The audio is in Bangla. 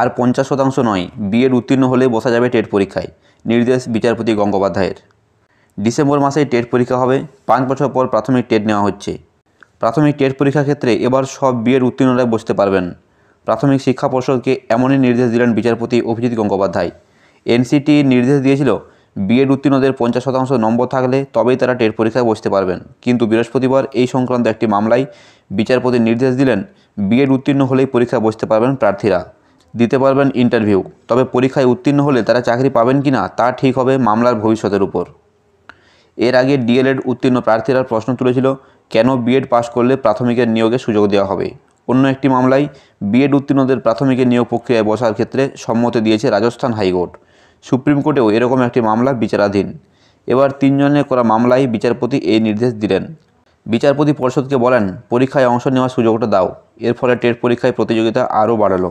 আর পঞ্চাশ শতাংশ নয় বিএড উত্তীর্ণ হলে বসা যাবে টেট পরীক্ষায় নির্দেশ বিচারপতি গঙ্গোপাধ্যায়ের ডিসেম্বর মাসে টেট পরীক্ষা হবে পাঁচ বছর পর প্রাথমিক টেট নেওয়া হচ্ছে প্রাথমিক টেট পরীক্ষার ক্ষেত্রে এবার সব বিএড উত্তীর্ণরা বসতে পারবেন প্রাথমিক শিক্ষা পর্ষদকে এমনই নির্দেশ দিলেন বিচারপতি অভিজিৎ গঙ্গোপাধ্যায় এনসিটি নির্দেশ দিয়েছিল বিএড উত্তীর্ণদের পঞ্চাশ শতাংশ নম্বর থাকলে তবেই তারা টেট পরীক্ষায় বসতে পারবেন কিন্তু বৃহস্পতিবার এই সংক্রান্ত একটি মামলায় বিচারপতি নির্দেশ দিলেন বিএড উত্তীর্ণ হলেই পরীক্ষায় বসতে পারবেন প্রার্থীরা দিতে পারবেন ইন্টারভিউ তবে পরীক্ষায় উত্তীর্ণ হলে তারা চাকরি পাবেন কি না তা ঠিক হবে মামলার ভবিষ্যতের উপর এর আগে ডিএলএড উত্তীর্ণ প্রার্থীরা প্রশ্ন তুলেছিল কেন বিএড পাশ করলে প্রাথমিকের নিয়োগে সুযোগ দেওয়া হবে অন্য একটি মামলায় বিএড উত্তীর্ণদের প্রাথমিকের নিয়োগ প্রক্রিয়ায় বসার ক্ষেত্রে সম্মতি দিয়েছে রাজস্থান হাইকোর্ট সুপ্রিম কোর্টেও এরকম একটি মামলা বিচারাধীন এবার তিনজনের করা মামলায় বিচারপতি এই নির্দেশ দিলেন বিচারপতি পর্ষদকে বলেন পরীক্ষায় অংশ নেওয়ার সুযোগটা দাও এর ফলে টেট পরীক্ষায় প্রতিযোগিতা আরও বাড়ালো